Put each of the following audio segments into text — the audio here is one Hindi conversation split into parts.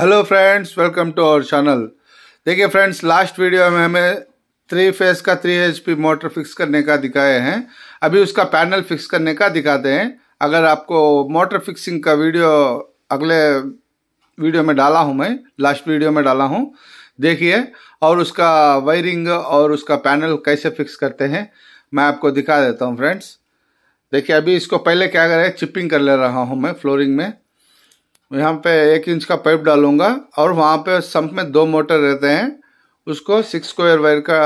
hello friends welcome to our channel देखिए फ्रेंड्स लास्ट वीडियो में हमें थ्री फेस का थ्री एच मोटर फिक्स करने का दिखाए हैं अभी उसका पैनल फिक्स करने का दिखाते हैं अगर आपको मोटर फिक्सिंग का वीडियो अगले वीडियो में डाला हूं मैं लास्ट वीडियो में डाला हूं देखिए और उसका वायरिंग और उसका पैनल कैसे फिक्स करते हैं मैं आपको दिखा देता हूँ फ्रेंड्स देखिए अभी इसको पहले क्या करें चिपिंग कर ले रहा हूँ मैं फ्लोरिंग में यहाँ पे एक इंच का पाइप डालूंगा और वहाँ पे सम्प में दो मोटर रहते हैं उसको सिक्स स्क्वायर वायर का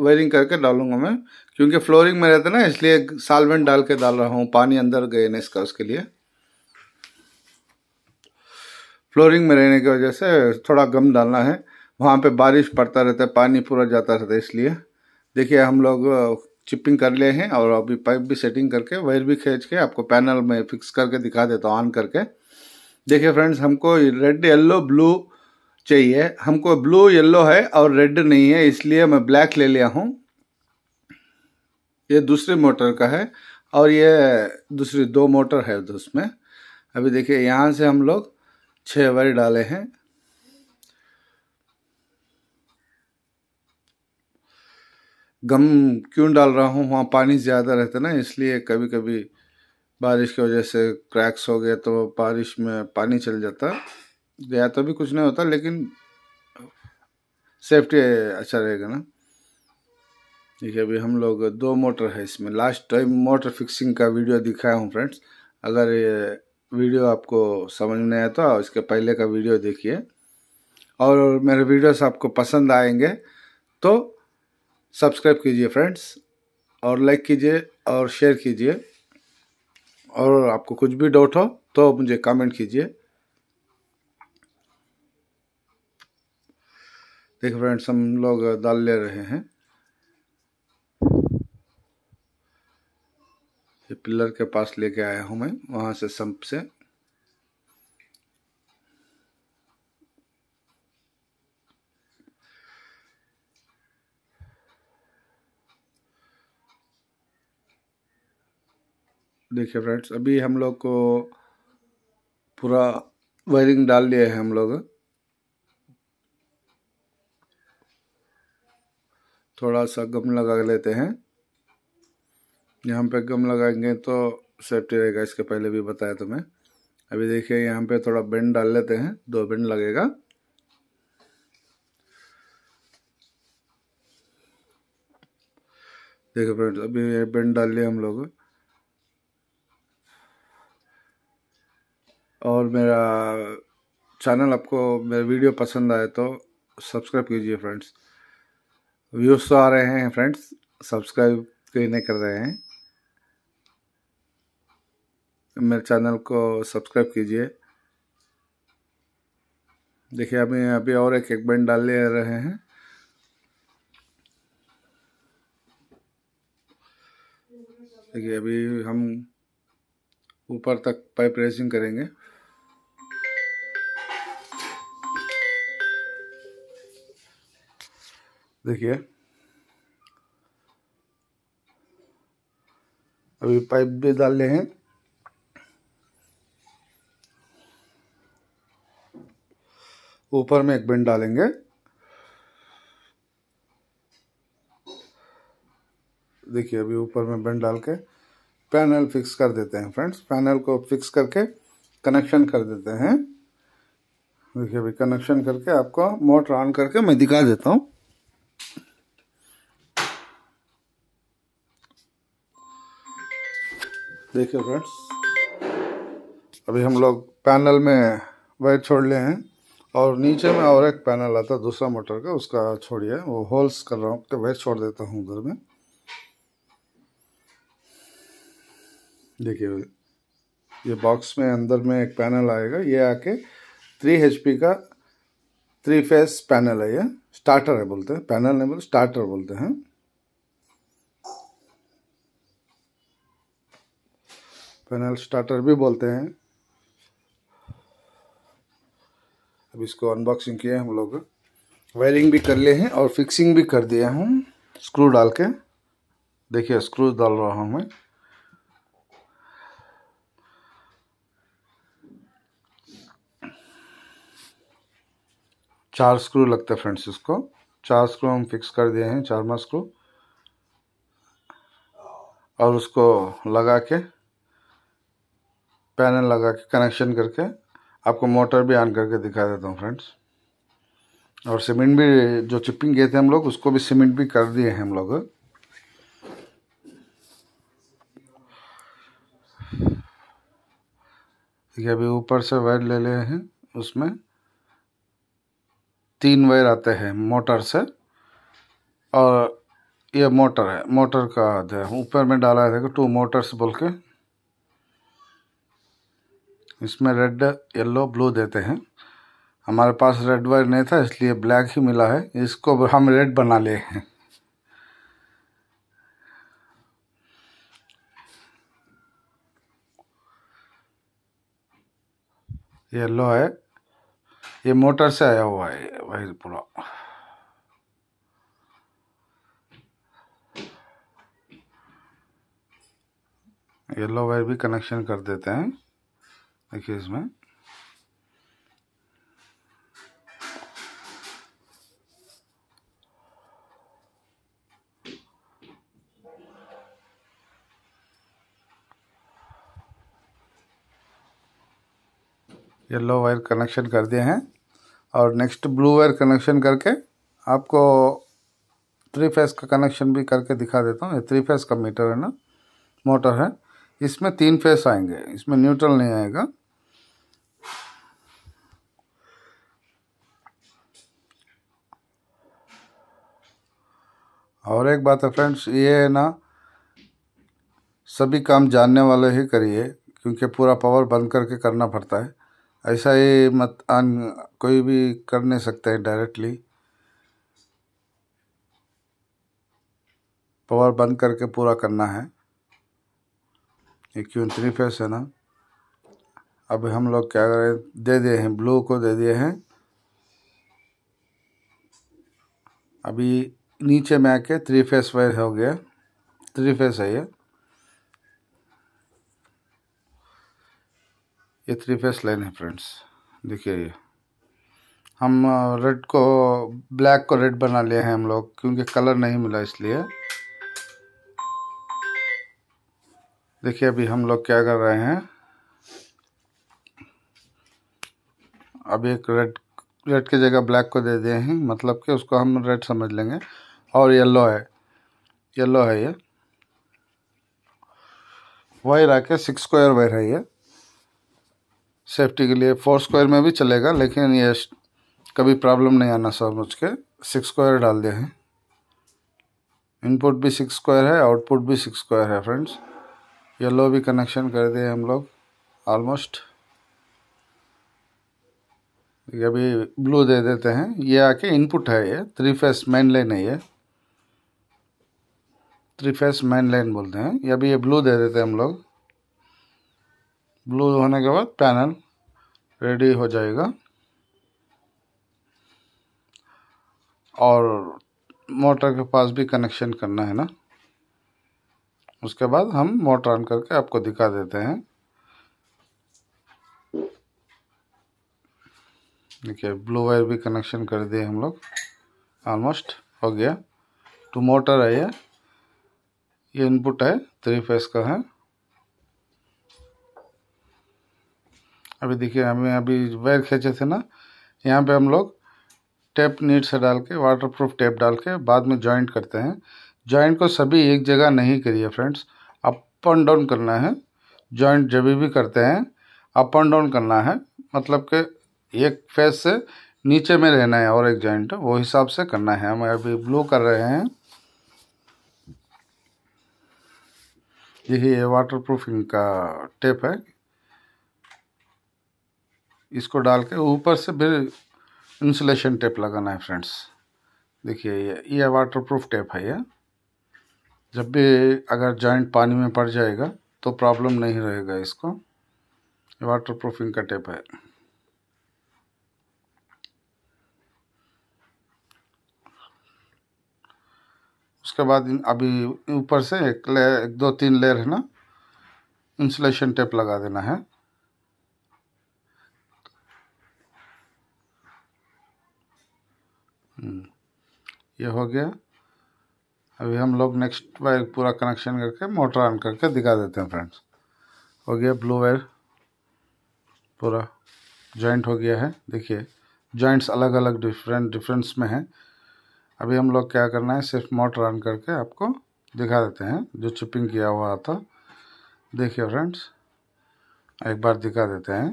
वायरिंग करके डालूंगा मैं क्योंकि फ्लोरिंग में रहता ना इसलिए सालवेंट डाल के डाल रहा हूँ पानी अंदर गए ना इसका उसके लिए फ्लोरिंग में रहने की वजह से थोड़ा गम डालना है वहाँ पे बारिश पड़ता रहता है पानी पूरा जाता रहता है इसलिए देखिए हम लोग चिपिंग कर लिए हैं और अभी पाइप भी सेटिंग करके वायर भी खींच के आपको पैनल में फिक्स करके दिखा देता हूँ ऑन करके देखिए फ्रेंड्स हमको रेड येल्लो ब्लू चाहिए हमको ब्लू येल्लो है और रेड नहीं है इसलिए मैं ब्लैक ले लिया हूँ ये दूसरे मोटर का है और ये दूसरी दो मोटर है तो उसमें अभी देखिए यहाँ से हम लोग छः वायर डाले हैं गम क्यों डाल रहा हूँ वहाँ पानी ज़्यादा रहता ना इसलिए कभी कभी बारिश की वजह से क्रैक्स हो गए तो बारिश में पानी चल जाता गया तो भी कुछ नहीं होता लेकिन सेफ्टी अच्छा रहेगा ना देखिए अभी हम लोग दो मोटर है इसमें लास्ट टाइम मोटर फिक्सिंग का वीडियो दिखाया हूँ फ्रेंड्स अगर ये वीडियो आपको समझ में आया तो इसके पहले का वीडियो देखिए और मेरे वीडियोस आपको पसंद आएंगे तो सब्सक्राइब कीजिए फ्रेंड्स और लाइक कीजिए और शेयर कीजिए और आपको कुछ भी डाउट हो तो मुझे कमेंट कीजिए देखिए फ्रेंड्स हम लोग दाल ले रहे हैं ये पिलर के पास लेके आया हूँ मैं वहाँ से संप से देखिए फ्रेंड्स अभी हम लोग को पूरा वायरिंग डाल दिया है हम लोग थोड़ा सा गम लगा लेते हैं यहाँ पे गम लगाएंगे तो सेफ्टी रहेगा इसके पहले भी बताया तुम्हें अभी देखिए यहाँ पे थोड़ा बेंड डाल लेते हैं दो बेंड लगेगा देखो फ्रेंड्स अभी बेंड डाल लिया हम लोग और मेरा चैनल आपको मेरा वीडियो पसंद आए तो सब्सक्राइब कीजिए फ्रेंड्स व्यूज़ तो आ रहे हैं फ्रेंड्स सब्सक्राइब कहीं नहीं कर रहे हैं मेरे चैनल को सब्सक्राइब कीजिए देखिए अभी अभी और एक एक बैंड डाल ले रहे हैं देखिए अभी हम ऊपर तक पाइप रेसिंग करेंगे देखिए अभी पाइप भी डाल रहे हैं ऊपर में एक बेंड डालेंगे देखिए अभी ऊपर में बेंड डाल के पैनल फिक्स कर देते हैं फ्रेंड्स पैनल को फिक्स करके कनेक्शन कर देते हैं देखिए अभी कनेक्शन करके आपको मोटर ऑन करके मैं दिखा देता हूँ देखिए फ्रेंड्स अभी हम लोग पैनल में वायर छोड़ ले हैं और नीचे में और एक पैनल आता है दूसरा मोटर का उसका छोड़िए वो होल्स कर रहा हूँ तो वायर छोड़ देता हूँ उधर में देखिए ये बॉक्स में अंदर में एक पैनल आएगा ये आके थ्री एच का थ्री फेस पैनल है ये स्टार्टर है बोलते हैं पैनल नहीं बोलते स्टार्टर बोलते हैं फैनल स्टार्टर भी बोलते हैं अब इसको अनबॉक्सिंग किया है हम लोग वायरिंग भी कर लिए हैं और फिक्सिंग भी कर दिया हूँ स्क्रू डाल के देखिए स्क्रू डाल रहा हूँ मैं चार स्क्रू लगता है फ्रेंड्स इसको चार स्क्रू हम फिक्स कर दिए हैं चार माँ स्क्रू और उसको लगा के पैनल लगा के कनेक्शन करके आपको मोटर भी ऑन करके दिखा देता हूँ फ्रेंड्स और सीमेंट भी जो चिपिंग गए थे हम लोग उसको भी सीमेंट भी कर दिए हैं हम लोग देखिए अभी ऊपर से वायर ले ले हैं उसमें तीन वायर आते हैं मोटर से और ये मोटर है मोटर का ऊपर में डाला है देखो टू मोटर्स बोल के इसमें रेड येलो ब्लू देते हैं हमारे पास रेड वायर नहीं था इसलिए ब्लैक ही मिला है इसको हम रेड बना ले हैं येलो है ये मोटर से आया हुआ है वायर पूरा येलो वायर भी कनेक्शन कर देते हैं देखिए इसमें येलो वायर कनेक्शन कर दिए हैं और नेक्स्ट ब्लू वायर कनेक्शन करके आपको थ्री फेस का कनेक्शन भी करके दिखा देता हूँ ये थ्री फेस का मीटर है ना मोटर है इसमें तीन फेस आएंगे इसमें न्यूट्रल नहीं आएगा और एक बात है फ्रेंड्स ये है ना सभी काम जानने वाले ही करिए क्योंकि पूरा पावर बंद करके करना पड़ता है ऐसा ही मत आन कोई भी कर नहीं सकते हैं डायरेक्टली पावर बंद करके पूरा करना है ये क्यों थ्री फेस है ना अब हम लोग क्या करें दे दिए हैं ब्लू को दे दिए हैं अभी नीचे में आके थ्री फेस वायर हो गया थ्री फेस है ये ये थ्री फेस लाइन है फ्रेंड्स देखिए ये हम रेड को ब्लैक को रेड बना लिए हैं हम लोग क्योंकि कलर नहीं मिला इसलिए देखिए अभी हम लोग क्या कर रहे हैं अब एक रेड रेड की जगह ब्लैक को दे दिए हैं मतलब कि उसको हम रेड समझ लेंगे और येलो है येलो है ये वायर आके सिक्स स्क्वायर वायर है ये सेफ्टी के लिए फोर स्क्वायर में भी चलेगा लेकिन ये कभी प्रॉब्लम नहीं आना समझ के सिक्स स्क्वायर डाल दिए हैं इनपुट भी सिक्स स्क्वायर है आउटपुट भी सिक्स स्क्वायर है फ्रेंड्स येलो भी कनेक्शन कर दिए हम लोग ऑलमोस्ट अभी ब्लू दे देते हैं ये आके इनपुट है ये थ्री फेस मेन लाइन है ये थ्री फेस मेन लाइन बोलते हैं या भी ये ब्लू दे देते हैं हम लोग ब्लू होने के बाद पैनल रेडी हो जाएगा और मोटर के पास भी कनेक्शन करना है ना उसके बाद हम मोटर ऑन करके आपको दिखा देते हैं देखिए ब्लू वायर भी कनेक्शन कर दिए हम लोग ऑलमोस्ट हो गया टू तो मोटर है ये ये इनपुट है थ्री फेस का है अभी देखिए हमें अभी वायर खींचे थे ना यहाँ पे हम लोग टेप नीट से डाल के वाटर प्रूफ टेप डाल के बाद में जॉइंट करते हैं जॉइंट को सभी एक जगह नहीं करिए फ्रेंड्स अप एंड डाउन करना है जॉइंट जब भी करते हैं अप एंड डाउन करना है मतलब कि एक फेस से नीचे में रहना है और एक जॉइंट वो हिसाब से करना है हम अभी ब्लू कर रहे हैं यही है वाटर प्रूफिंग का टेप है इसको डाल के ऊपर से फिर इंसुलेशन टेप लगाना है फ्रेंड्स देखिए ये ये वाटर प्रूफ टेप है ये जब भी अगर जॉइंट पानी में पड़ जाएगा तो प्रॉब्लम नहीं रहेगा इसको वाटर प्रूफिंग का टेप है उसके बाद अभी ऊपर से एक एक दो तीन लेयर है ना इंसुलेशन टेप लगा देना है हम्म, ये हो गया अभी हम लोग नेक्स्ट वायर पूरा कनेक्शन करके मोटर ऑन करके दिखा देते हैं फ्रेंड्स हो गया ब्लू वायर पूरा जॉइंट हो गया है देखिए जॉइंट्स अलग अलग डिफरेंट डिफरेंस में है अभी हम लोग क्या करना है सिर्फ मोटर रन करके आपको दिखा देते हैं जो चिपिंग किया हुआ था देखिए फ्रेंड्स एक बार दिखा देते हैं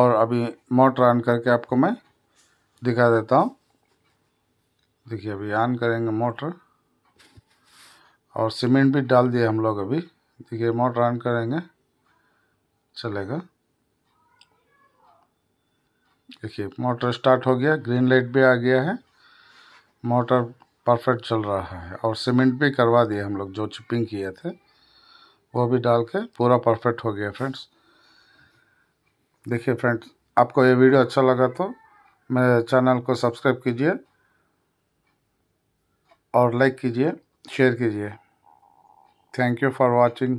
और अभी मोटर रन करके आपको मैं दिखा देता हूँ देखिए अभी ऑन करेंगे मोटर और सीमेंट भी डाल दिए हम लोग अभी देखिए मोटर ऑन करेंगे चलेगा देखिए मोटर स्टार्ट हो गया ग्रीन लाइट भी आ गया है मोटर परफेक्ट चल रहा है और सीमेंट भी करवा दिए हम लोग जो चिपिंग किए थे वो भी डाल के पूरा परफेक्ट हो गया फ्रेंड्स देखिए फ्रेंड्स आपको ये वीडियो अच्छा लगा तो मेरे चैनल को सब्सक्राइब कीजिए और लाइक कीजिए शेयर कीजिए थैंक यू फॉर वाचिंग